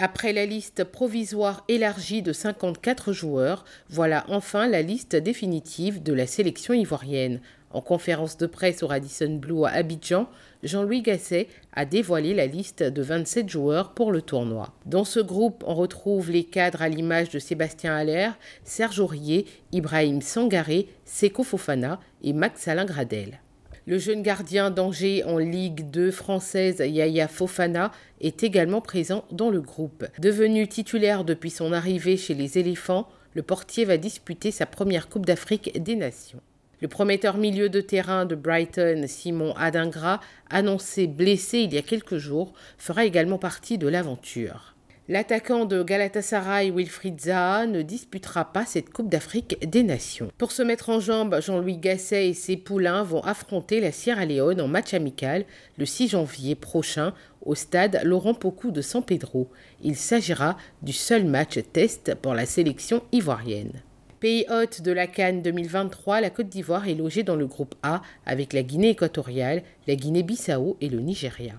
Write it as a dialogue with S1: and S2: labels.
S1: Après la liste provisoire élargie de 54 joueurs, voilà enfin la liste définitive de la sélection ivoirienne. En conférence de presse au Radisson Blue à Abidjan, Jean-Louis Gasset a dévoilé la liste de 27 joueurs pour le tournoi. Dans ce groupe, on retrouve les cadres à l'image de Sébastien Aller, Serge Aurier, Ibrahim Sangaré, Seko Fofana et Max Alain Gradel. Le jeune gardien d'Angers en Ligue 2 française Yaya Fofana est également présent dans le groupe. Devenu titulaire depuis son arrivée chez les éléphants, le portier va disputer sa première Coupe d'Afrique des Nations. Le prometteur milieu de terrain de Brighton, Simon Adingra, annoncé blessé il y a quelques jours, fera également partie de l'aventure. L'attaquant de Galatasaray Wilfried Zaha ne disputera pas cette Coupe d'Afrique des Nations. Pour se mettre en jambe, Jean-Louis Gasset et ses poulains vont affronter la Sierra Leone en match amical le 6 janvier prochain au stade Laurent Pocou de San Pedro. Il s'agira du seul match test pour la sélection ivoirienne. Pays hôte de la Cannes 2023, la Côte d'Ivoire est logée dans le groupe A avec la Guinée équatoriale, la Guinée-Bissau et le Nigeria.